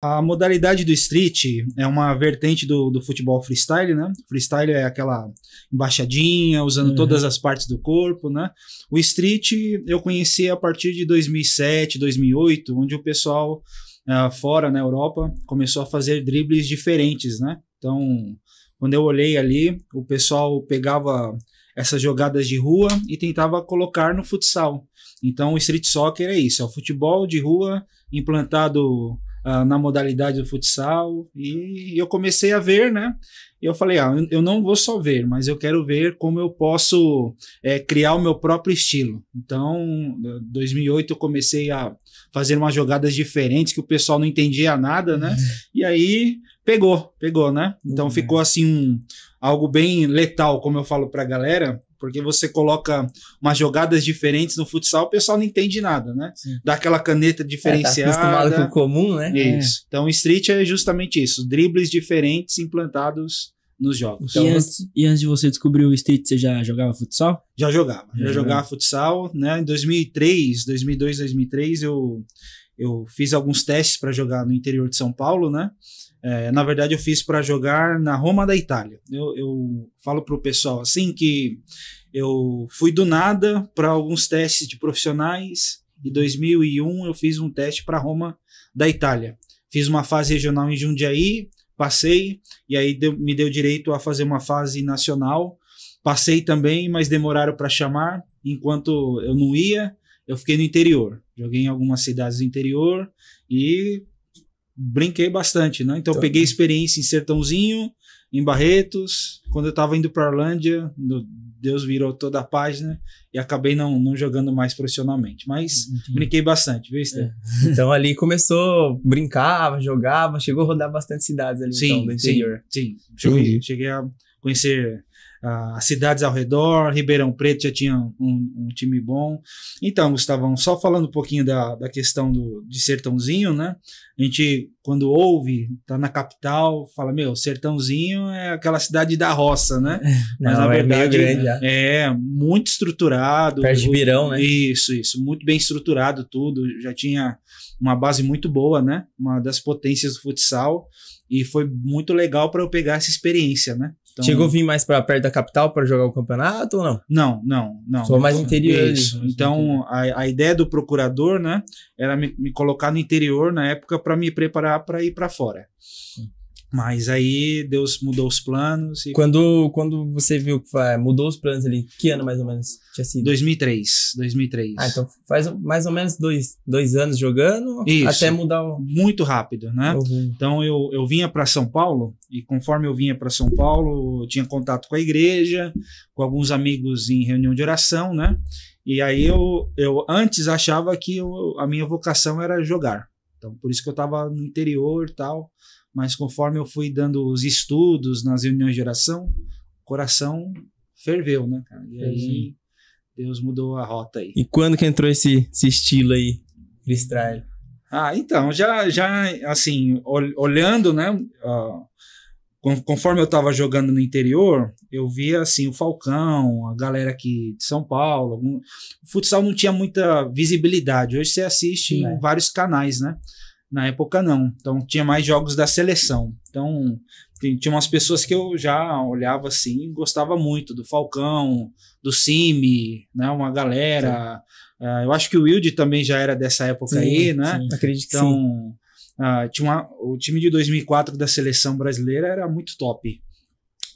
A modalidade do street é uma vertente do, do futebol freestyle, né? Freestyle é aquela embaixadinha, usando uhum. todas as partes do corpo, né? O street eu conheci a partir de 2007, 2008, onde o pessoal uh, fora na Europa começou a fazer dribles diferentes, né? Então, quando eu olhei ali, o pessoal pegava essas jogadas de rua e tentava colocar no futsal. Então, o street soccer é isso, é o futebol de rua implantado ah, na modalidade do futsal e eu comecei a ver, né? E eu falei, ah, eu não vou só ver, mas eu quero ver como eu posso é, criar o meu próprio estilo. Então, 2008 eu comecei a fazer umas jogadas diferentes que o pessoal não entendia nada, né? Uhum. E aí pegou, pegou, né? Então uhum. ficou assim um, algo bem letal, como eu falo para a galera, porque você coloca umas jogadas diferentes no futsal, o pessoal não entende nada, né? Sim. Dá aquela caneta diferenciada. É, tá acostumado com o comum, né? Isso. É. Então, street é justamente isso: dribles diferentes implantados nos jogos. Então, e, antes, e, antes, de você descobrir o street, você já jogava futsal? Já jogava. Já, já jogava. jogava futsal, né? Em 2003, 2002, 2003, eu, eu fiz alguns testes para jogar no interior de São Paulo, né? É, na verdade, eu fiz para jogar na Roma da Itália. Eu, eu falo para o pessoal assim que eu fui do nada para alguns testes de profissionais. Em 2001, eu fiz um teste para Roma da Itália. Fiz uma fase regional em Jundiaí, passei, e aí deu, me deu direito a fazer uma fase nacional. Passei também, mas demoraram para chamar. Enquanto eu não ia, eu fiquei no interior. Joguei em algumas cidades do interior e brinquei bastante, né? Então, tá. peguei experiência em Sertãozinho, em Barretos, quando eu estava indo para Orlândia, Deus virou toda a página e acabei não, não jogando mais profissionalmente, mas Entendi. brinquei bastante, viu, Esther? É. Então ali começou, brincava, jogava, chegou a rodar bastante cidades ali então, sim, então, do interior. Sim, sim. Cheguei, cheguei a conhecer ah, as cidades ao redor, Ribeirão Preto já tinha um, um, time bom. Então, Gustavão, só falando um pouquinho da, da questão do, de Sertãozinho, né? A gente, quando ouve, tá na capital, fala, meu, Sertãozinho é aquela cidade da roça, né? Não, Mas, na é verdade, é, grande, é muito estruturado. Perto de Mirão, né? Isso, isso. Muito bem estruturado tudo. Já tinha uma base muito boa, né? Uma das potências do futsal e foi muito legal para eu pegar essa experiência, né? Então, Chegou a vir mais para perto da capital para jogar o campeonato ou não? Não, não, não. Sou mais interior. Isso. Então, a, a ideia do procurador, né, era me, me colocar no interior na época para me preparar para ir para fora. Sim. Mas aí Deus mudou os planos. E... Quando, quando você viu que é, mudou os planos ali, que ano mais ou menos tinha sido? 2003, 2003. Ah, então faz mais ou menos dois, dois anos jogando Isso, até mudar o... muito rápido, né? Uhum. Então eu, eu vinha para São Paulo e conforme eu vinha para São Paulo, eu tinha contato com a igreja, com alguns amigos em reunião de oração, né? E aí eu, eu antes achava que eu, a minha vocação era jogar. Então, por isso que eu estava no interior tal. Mas conforme eu fui dando os estudos nas reuniões de oração, o coração ferveu, né, cara? E aí Sim. Deus mudou a rota aí. E quando que entrou esse, esse estilo aí, freestyle? Ah, então, já, já assim, olhando, né? Uh, conforme eu estava jogando no interior, eu via assim o Falcão, a galera aqui de São Paulo. Algum... O futsal não tinha muita visibilidade. Hoje você assiste Sim, em é. vários canais, né? Na época não. Então tinha mais jogos da seleção. Então tinha umas pessoas que eu já olhava assim, gostava muito do Falcão, do Cime, né? Uma galera. Uh, eu acho que o Wilde também já era dessa época sim, aí, né? Sim. Acredito. Então, sim Uh, tinha uma, o time de 2004 da seleção brasileira era muito top.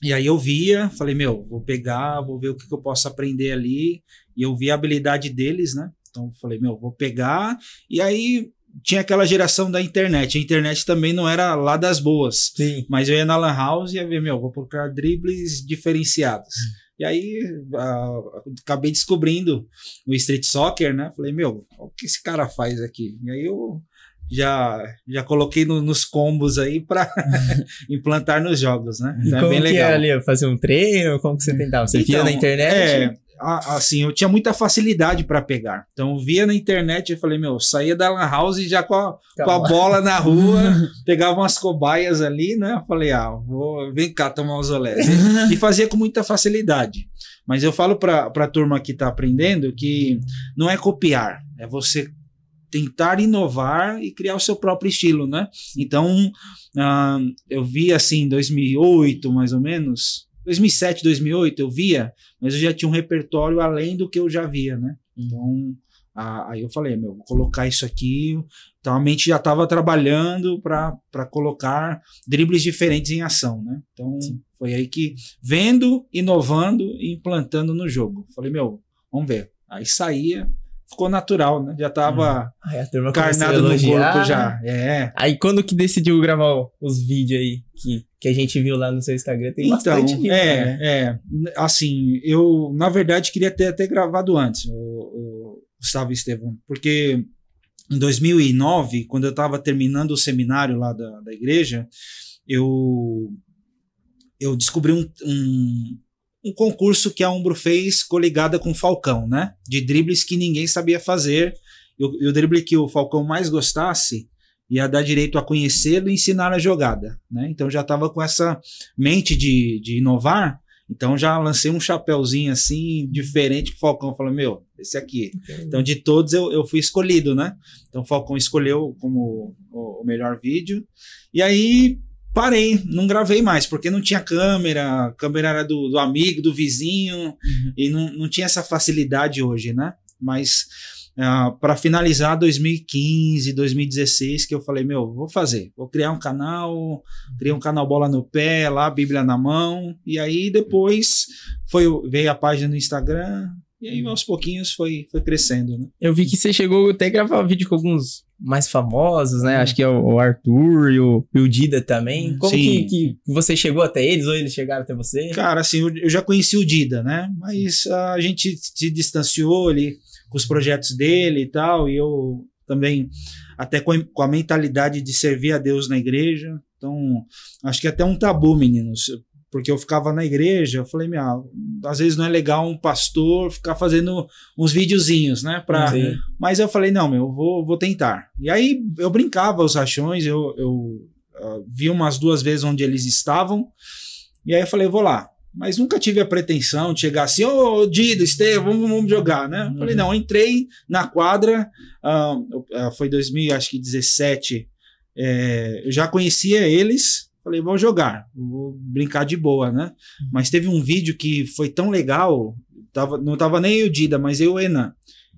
E aí eu via, falei, meu, vou pegar, vou ver o que, que eu posso aprender ali. E eu vi a habilidade deles, né? Então falei, meu, vou pegar. E aí tinha aquela geração da internet. A internet também não era lá das boas. Sim. Mas eu ia na Lan House e ia ver, meu, vou procurar dribles diferenciados. Hum. E aí uh, acabei descobrindo o street soccer, né? Falei, meu, o que esse cara faz aqui? E aí eu já já coloquei no, nos combos aí para implantar nos jogos, né? Então é como é bem que é legal. Era ali, fazer um treino, como que você tentava? Você então, via na internet? É, assim, eu tinha muita facilidade para pegar. Então, via na internet, e falei, meu, saía da lan house já com a, com a bola na rua, pegava umas cobaias ali, né? Eu falei, ah, vou, vem cá tomar os olés. e fazia com muita facilidade. Mas eu falo para a turma que está aprendendo que não é copiar, é você tentar inovar e criar o seu próprio estilo, né? Então, uh, eu via assim, 2008 mais ou menos, 2007, 2008 eu via, mas eu já tinha um repertório além do que eu já via, né? Uhum. Então, a, aí eu falei, meu, vou colocar isso aqui. Então a mente já estava trabalhando para colocar dribles diferentes em ação, né? Então Sim. foi aí que vendo, inovando e implantando no jogo. Falei, meu, vamos ver. Aí saía, ficou natural, né? Já tava hum. carnado no corpo né? já. É. Aí quando que decidiu gravar os vídeos aí que, que a gente viu lá no seu Instagram? Tem então, bastante vídeo, é, né? é. Assim, eu, na verdade, queria ter até gravado antes, o, o Gustavo Estevão, porque em 2009, quando eu estava terminando o seminário lá da, da igreja, eu eu descobri um, um, um concurso que a Umbro fez coligada com o Falcão, né? De dribles que ninguém sabia fazer. E o, drible que o Falcão mais gostasse ia dar direito a conhecê-lo e ensinar a jogada, né? Então já estava com essa mente de, de inovar. Então já lancei um chapéuzinho assim, diferente que o Falcão falou: Meu, esse aqui. Entendi. Então de todos eu, eu fui escolhido, né? Então o Falcão escolheu como o, o melhor vídeo. E aí parei, não gravei mais, porque não tinha câmera, a câmera era do, do amigo, do vizinho, uhum. e não, não tinha essa facilidade hoje, né? Mas uh, ah, para finalizar 2015, 2016, que eu falei, meu, vou fazer, vou criar um canal, criei um canal Bola no Pé, lá, Bíblia na mão, e aí depois foi, veio a página no Instagram, e aí aos pouquinhos foi, foi crescendo, né? Eu vi que você chegou até a gravar vídeo com alguns mais famosos, né? Hum. Acho que é o Arthur e o, e o Dida também. Uhum. Como que, que, você chegou até eles ou eles chegaram até você? Cara, assim, eu já conheci o Dida, né? Mas a gente se distanciou ali com os projetos dele e tal, e eu também até com a, com a mentalidade de servir a Deus na igreja. Então, acho que é até um tabu, meninos porque eu ficava na igreja, eu falei, minha, às vezes não é legal um pastor ficar fazendo uns videozinhos, né? Pra... Mas eu falei, não, meu, vou, vou tentar. E aí eu brincava os rachões, eu, eu uh, vi umas duas vezes onde eles estavam, e aí eu falei, vou lá. Mas nunca tive a pretensão de chegar assim, ô oh, Dido, Estevam, vamos, vamos, jogar, né? Uhum. Falei, não, entrei na quadra, uh, uh, foi 2017, é, eh, eu já conhecia eles, Falei, vamos jogar, vou brincar de boa, né? Uhum. Mas teve um vídeo que foi tão legal, tava, não tava nem o Dida, mas eu e o Renan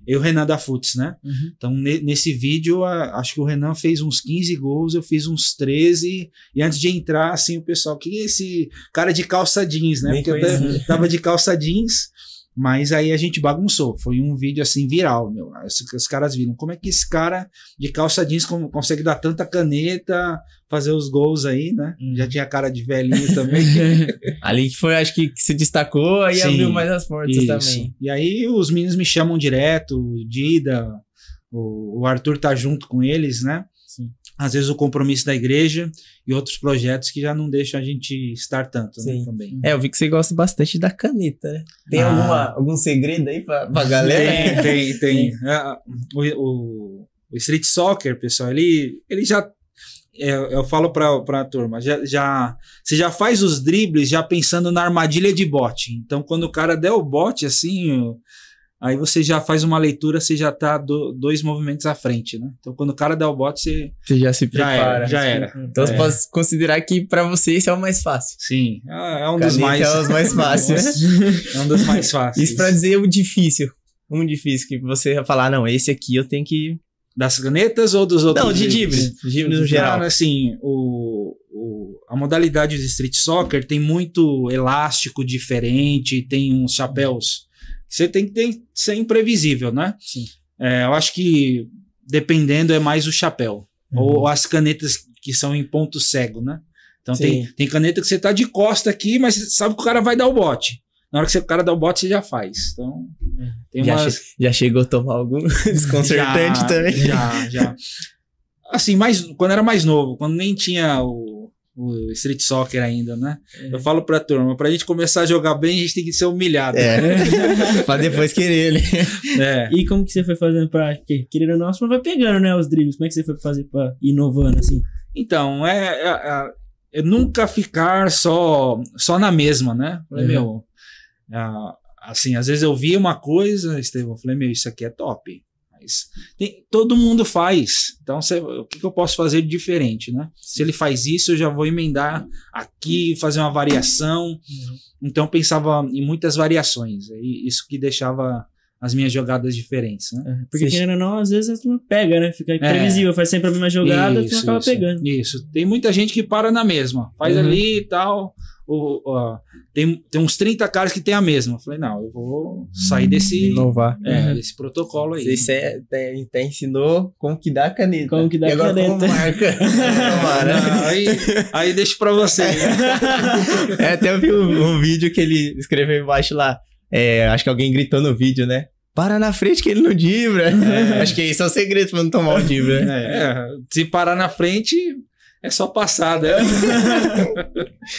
Eu e o Renan da Futs, né? Uhum. Então, ne, nesse vídeo, a, acho que o Renan fez uns 15 gols, eu fiz uns 13. E antes de entrar, assim, o pessoal, que é esse cara de calça jeans, né? Bem Porque eu tava de calça jeans. Mas aí a gente bagunçou. Foi um vídeo assim viral, meu. Os, os caras viram como é que esse cara de calça jeans consegue dar tanta caneta, fazer os gols aí, né? Hum. Já tinha cara de velhinho também. Ali que foi, acho que, que se destacou, aí Sim, abriu mais as portas isso. também. E aí os meninos me chamam direto, o Dida, o, o Arthur tá junto com eles, né? às vezes o compromisso da igreja e outros projetos que já não deixam a gente estar tanto né, também. É, eu vi que você gosta bastante da caneta, né? Tem ah. alguma, algum segredo aí pra, pra galera? Tem, tem, tem. Ah, o, o, street soccer, pessoal, ele, ele já... É, eu falo pra, pra turma, já, já, você já faz os dribles já pensando na armadilha de bote. Então, quando o cara der o bote, assim aí você já faz uma leitura, você já tá do, dois movimentos à frente, né? Então, quando o cara dá o bote, você... Você já se prepara. Já era. Já é. era. Então, é. você pode considerar que para você esse é o mais fácil. Sim, é, é um dos mais... é os mais fáceis, É um dos mais fáceis. Isso para dizer o difícil. Um difícil, que você vai falar, não, esse aqui eu tenho que... Das canetas ou dos outros? Não, de dívidas. no geral. assim, o, o, a modalidade de street soccer tem muito elástico diferente, tem uns chapéus você tem que ter, ser imprevisível, né? Sim. É, eu acho que dependendo é mais o chapéu. Uhum. Ou as canetas que são em ponto cego, né? Então tem, tem caneta que você tá de costa aqui, mas sabe que o cara vai dar o bote. Na hora que você, o cara dá o bote, você já faz. Então, tem já, umas... che já chegou a tomar algum desconcertante já, também? Já, já. Assim, mais, quando era mais novo, quando nem tinha o o street soccer ainda, né? É. Eu falo pra turma, pra gente começar a jogar bem, a gente tem que ser humilhado. É. pra depois querer ele. É. E como que você foi fazendo pra... querer o ou não, você vai pegando, né, os dribles. Como é que você foi fazer pra inovando, assim? Então, é... é, é nunca ficar só, só na mesma, né? Falei, uhum. meu... Ah, assim, às vezes eu via uma coisa, Estevão, eu falei, meu, isso aqui é top tem, todo mundo faz. Então, cê, o que, que, eu posso fazer de diferente, né? Se ele faz isso, eu já vou emendar aqui, fazer uma variação. Uhum. Então, pensava em muitas variações. É isso que deixava as minhas jogadas diferentes, né? É, porque Cês... querendo ou não, às vezes a pega, né? Fica é. imprevisível, é. faz sempre a mesma jogada, isso, acaba isso, pegando. Isso. Tem muita gente que para na mesma, faz uhum. ali e tal. tem, tem uns 30 caras que tem a mesma. Eu falei, não, eu vou sair hum, desse, Inovar. É, uhum. desse protocolo aí. Você é, até ensinou como que dá a caneta. Como que dá a caneta. marca. não, aí, aí deixo pra você. é, até eu vi um, um vídeo que ele escreveu embaixo lá. É, acho que alguém gritou no vídeo, né? Para na frente que ele não dibra. É. Acho que esse é o segredo para não tomar o dibra. Né? É, é. Se parar na frente, é só passar, né?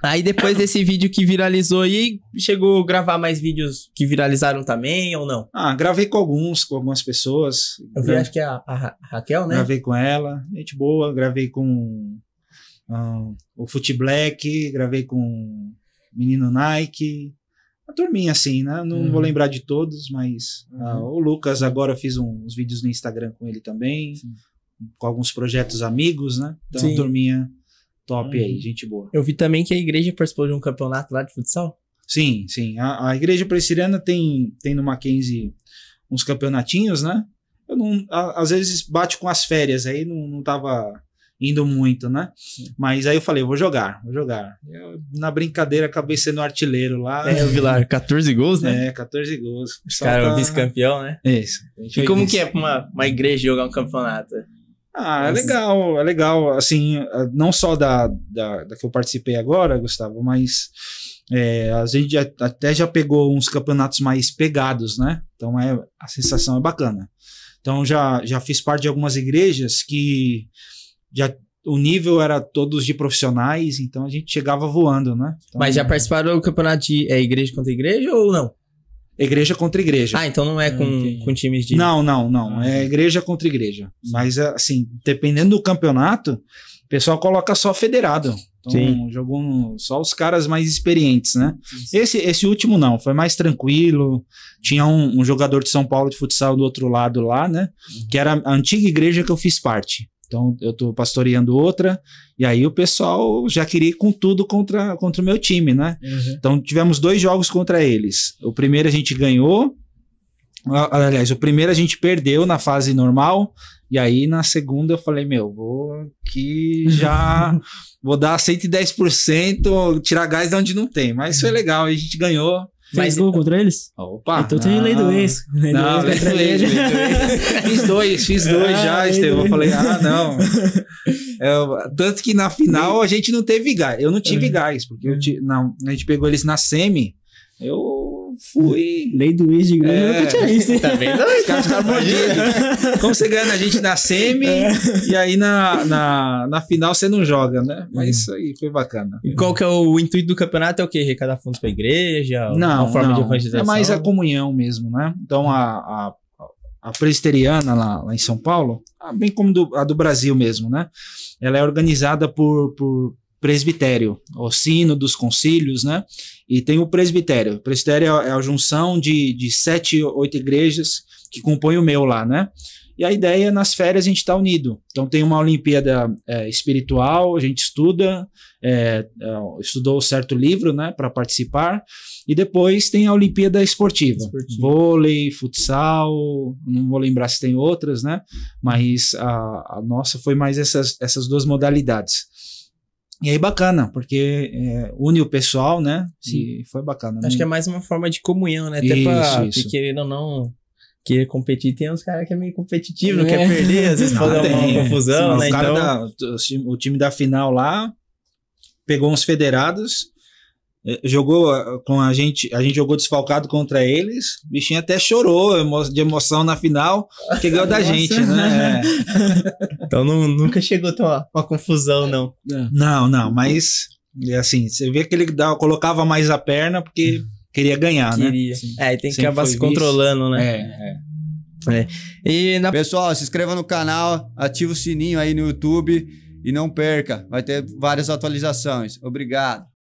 Aí depois desse vídeo que viralizou aí, chegou a gravar mais vídeos que viralizaram também ou não? Ah, gravei com alguns, com algumas pessoas. Eu vi, acho que é a, a, Raquel, né? Gravei com ela, gente boa, gravei com um, ah, o Foot Black, gravei com Menino Nike, uma turminha assim, né? Não uhum. vou lembrar de todos, mas ah, uhum. o Lucas agora eu fiz uns vídeos no Instagram com ele também, Sim. com alguns projetos amigos, né? Então, Sim. turminha top uhum. aí, gente boa. Eu vi também que a igreja participou de um campeonato lá de futsal. Sim, sim. A, a igreja presbiteriana tem, tem no Mackenzie uns campeonatinhos, né? Eu não, a, às vezes bate com as férias, aí não, não tava indo muito, né? Sim. Mas aí eu falei, vou jogar, vou jogar. Eu, na brincadeira, acabei sendo artilheiro lá. É, o Vilar, 14 gols, né? É, 14 gols. Cara, tá... vice-campeão, né? Isso. E como isso. que é pra uma, uma igreja jogar um campeonato? Ah, é legal, é legal. Assim, eh, não só da, da, da que eu participei agora, Gustavo, mas é, a gente já, até já pegou uns campeonatos mais pegados, né? Então é, a sensação é bacana. Então já, já fiz parte de algumas igrejas que já o nível era todos de profissionais, então a gente chegava voando, né? Então, Mas já é. participaram do campeonato de é, igreja contra igreja ou não? Igreja contra igreja. Ah, então não é ah, com, com times de. Não, não, não. Ah, é igreja contra igreja. Mas, é, assim, dependendo do campeonato, o pessoal coloca só federado. Então, Sim. jogou só os caras mais experientes, né? Esse, esse último não, foi mais tranquilo. Tinha um, um, jogador de São Paulo de futsal do outro lado lá, né? Uhum. Que era a antiga igreja que eu fiz parte. Então eu estou pastoreando outra, e aí o pessoal já queria ir com tudo contra, contra o meu time, né? Uhum. Então tivemos dois jogos contra eles. O primeiro a gente ganhou, aliás, o primeiro a gente perdeu na fase normal, e aí na segunda eu falei, meu, vou aqui já vou dar 110%, tirar gás de onde não tem. Mas foi uhum. legal, a gente ganhou. Fez gol contra eles? Opa! Ah, então tem lei do ex. Né? Lei não, do ex lei do ex, lei do ex. fiz dois, fiz dois ah, já, Estevão. Eu falei, ah, não. Eu, é, tanto que na final a gente não teve gás. Eu não tive uhum. gás, porque eu, não, a gente pegou eles na semi. Eu fui. Lei do ex de grana é, tinha É tá vendo? Os caras ficaram mordidos. Como você ganha a gente na semi é. e aí na, na, na final você não joga, né? Mas é. isso aí foi bacana. E qual que é o intuito do campeonato? É o quê? Arrecadar fundos pra igreja? Não, uma forma não. de evangelização? É mais a comunhão mesmo, né? Então a, a a presbiteriana lá, lá, em São Paulo, ah, bem como do, a do Brasil mesmo, né? Ela é organizada por, por presbitério, o sino dos concílios, né? E tem o presbitério. O presbitério é, é a junção de, de sete, oito igrejas que compõem o meu lá, né? E a ideia é nas férias a gente está unido. Então tem uma Olimpíada é, espiritual, a gente estuda, é, é estudou certo livro né, para participar, e depois tem a Olimpíada esportiva. esportiva. Vôlei, futsal, não vou lembrar se tem outras, né? Mas a, a nossa foi mais essas, essas duas modalidades. E aí bacana, porque é, une o pessoal, né? Sim. E foi bacana. Acho né? que é mais uma forma de comunhão, né? Até isso, pra, isso. querendo ou não, querer competir, tem uns caras que é meio competitivo, não é. quer perder, às vezes não, tem, uma confusão, Sim, né? O, então... da, o time da final lá pegou uns federados é, jogou é, com a gente, a gente jogou desfalcado contra eles, o bichinho até chorou de emoção na final, que ganhou da gente, né? É. Então não, nunca chegou a uma, confusão, não. Não, não, mas assim, você vê que ele dá, colocava mais a perna porque queria ganhar, né? queria. né? Sim. É, tem que Sempre acabar se controlando, né? É, é. E na... Pessoal, se inscreva no canal, ativa o sininho aí no YouTube e não perca, vai ter várias atualizações. Obrigado.